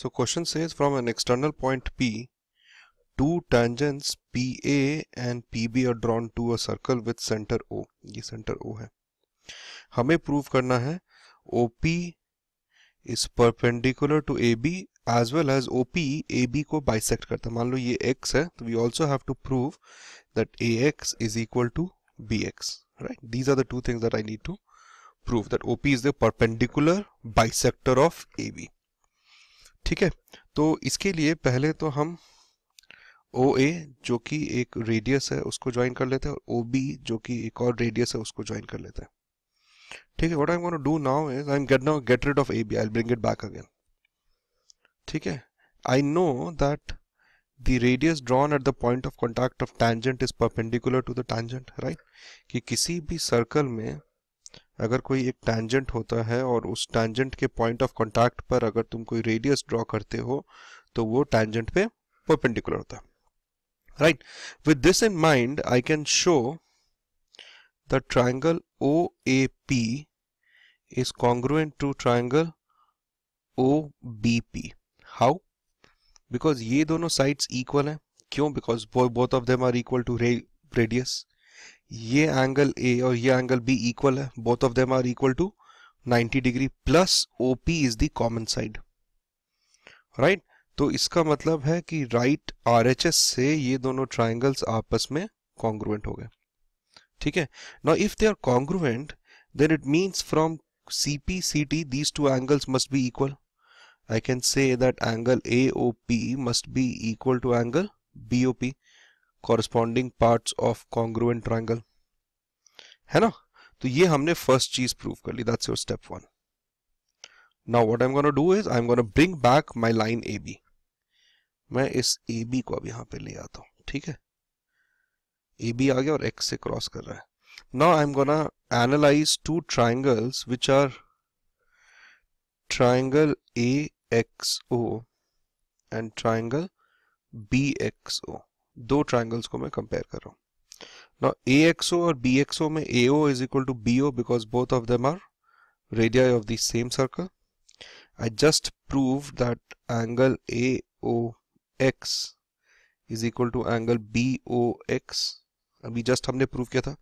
So question says from an external point P, two tangents PA and PB are drawn to a circle with center O. ये center O है हमें prove करना है OP is perpendicular to AB as well as OP AB को bisect करता है मान लो ये x है तो we also have to prove that AX is equal to BX. Right? These are the two things that I need to prove that OP is the perpendicular bisector of AB. ठीक है तो इसके लिए पहले तो हम ओ ए जो कि एक रेडियस है उसको ज्वाइन कर लेते हैं और ओ बी जो कि एक और रेडियस है उसको ज्वाइन कर लेते हैं ठीक है what I am gonna do now is I am get now get rid of A B I bring it back again ठीक है I know that the radius drawn at the point of contact of tangent is perpendicular to the tangent right कि किसी भी circle में अगर कोई एक tangent होता है और उस टैंजेंट के पॉइंट ऑफ कॉन्टैक्ट पर अगर तुम कोई रेडियस ड्रॉ करते हो तो वो टैंजेंट पे परपेंडिकुलर होता है right with this in mind I can show the triangle O A P is congruent to triangle O B P how because ये दोनों साइड्स इक्वल हैं क्यों because both of them are equal to radius ये angle A और ये angle B equal है both of them are equal to 90 degree plus OP is the common side right तो इसका मतलब है कि राइट right RHS से ये दोनों ट्राइंगल्स आपस में कॉन्ग्रुएंट हो गए ठीक है now if they are congruent then it means from C T these two angles must be equal I can say that angle A O P must be equal to angle B O P corresponding part of congruent triangle है ना तो ये हमने first चीज prove कर ली that's your step one now what I am gonna do is I am gonna bring back my line A B मैं इस ए बी को अब यहां पे ले आता हूं ठीक है ए बी आ गया और एक्स से क्रॉस कर रहा है I am gonna two triangles which are triangle A X O and triangle B X O दो ट्राइंगल्स को मैं कंपेयर कर रहा हूँ ना ए एक्स और बी एक्स में A O is equal to B O because both of them are radii of the same circle I just prove that angle A O X is equal to angle B O X अभी just हमने prove किया था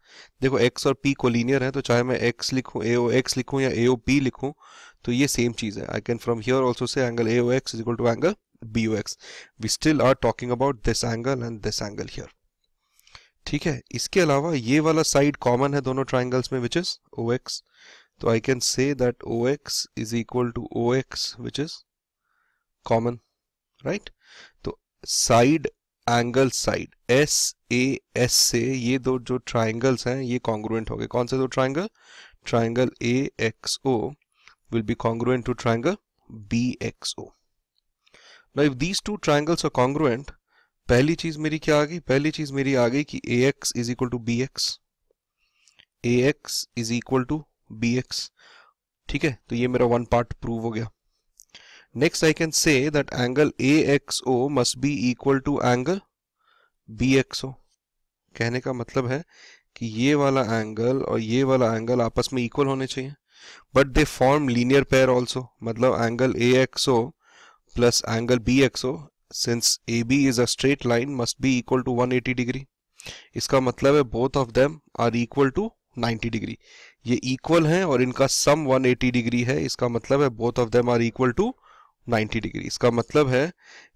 देखो x और P collinear है तो चाहे मैं एक्स लिखूं ए ओ एक्स लिखूं या ए ओ पी लिखूं तो ये सेम चीज है I can from here also say angle A O X is equal to angle BUX, we still are talking about this angle and this angle here ठीक है इसके अलावा ये वाला साइड कॉमन है दोनों ट्राइंगल्स में विच इज ओ एक्स तो I can say that O X is equal to O X which is common right तो side angle side S A S से ये दो जो ट्राइंगल्स हैं ये कॉन्ग्रुएंट हो गए कौन से दो triangle triangle A X O will be congruent to triangle B X O ना if these two triangles are congruent पहली चीज मेरी क्या आ गई पहली चीज मेरी आ गई कि A X is equal to B X A X is equal to B X ठीक है तो ये मेरा वन पार्ट प्रूव हो गया next I can say that angle A X O must be equal to angle B X O कहने का मतलब है कि ये वाला एंगल और ये वाला एंगल आपस में इक्वल होने चाहिए but they form linear pair also मतलब angle A X O plus angle BXO since AB is a straight line must be equal to 180 degree. इसका मतलब है both of them are equal to 90 degree ये equal हैं और इनका सम 180 degree है इसका मतलब है both of them are equal to 90 degree इसका मतलब है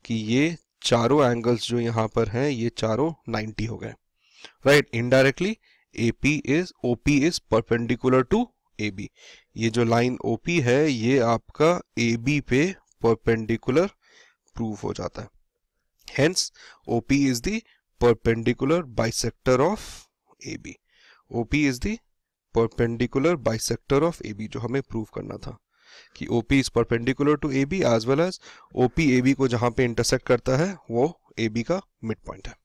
कि ये चारों एंगल्स जो यहाँ पर हैं ये चारों 90 हो गए right indirectly A P is O P is perpendicular to A B ये जो लाइन ओ पी है ये आपका ए बी पे परपेंडिकुलर प्रूव हो जाता है hence OP is the perpendicular bisector of A B OP is the perpendicular bisector of A B जो हमें प्रूव करना था कि OP is perpendicular to AB as well as OP AB को जहां पे इंटरसेक्ट करता है वो AB का मिड पॉइंट है